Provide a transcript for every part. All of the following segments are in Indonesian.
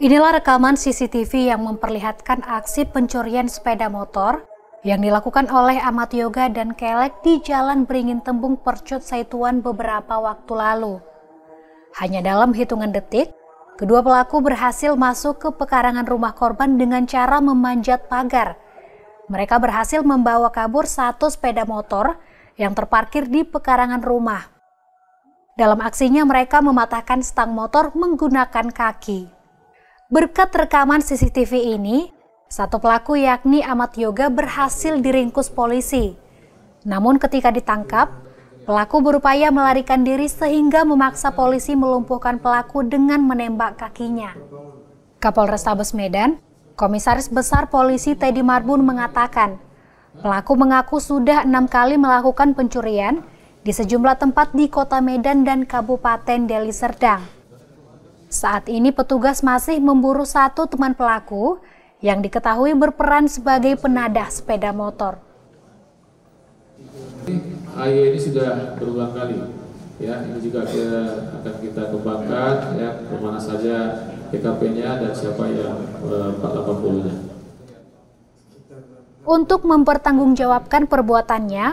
Inilah rekaman CCTV yang memperlihatkan aksi pencurian sepeda motor yang dilakukan oleh Amat Yoga dan Kelek di Jalan Beringin Tembung Percut Saituan beberapa waktu lalu. Hanya dalam hitungan detik, kedua pelaku berhasil masuk ke pekarangan rumah korban dengan cara memanjat pagar. Mereka berhasil membawa kabur satu sepeda motor yang terparkir di pekarangan rumah. Dalam aksinya mereka mematahkan stang motor menggunakan kaki. Berkat rekaman CCTV ini, satu pelaku yakni Ahmad Yoga berhasil diringkus polisi. Namun ketika ditangkap, pelaku berupaya melarikan diri sehingga memaksa polisi melumpuhkan pelaku dengan menembak kakinya. Kapolrestabes Medan, Komisaris Besar Polisi Teddy Marbun mengatakan, pelaku mengaku sudah enam kali melakukan pencurian di sejumlah tempat di kota Medan dan Kabupaten Deli Serdang. Saat ini petugas masih memburu satu teman pelaku yang diketahui berperan sebagai penadah sepeda motor. AY ini sudah berulang kali, ya ini juga kita akan kita kembangkan, ya kemana saja TKP-nya dan siapa yang 480-nya. Eh, Untuk mempertanggungjawabkan perbuatannya,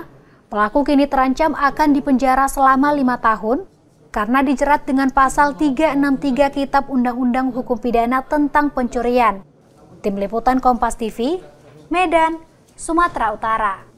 pelaku kini terancam akan dipenjara selama lima tahun karena dijerat dengan pasal 363 Kitab Undang-Undang Hukum Pidana tentang pencurian. Tim Liputan Kompas TV, Medan, Sumatera Utara.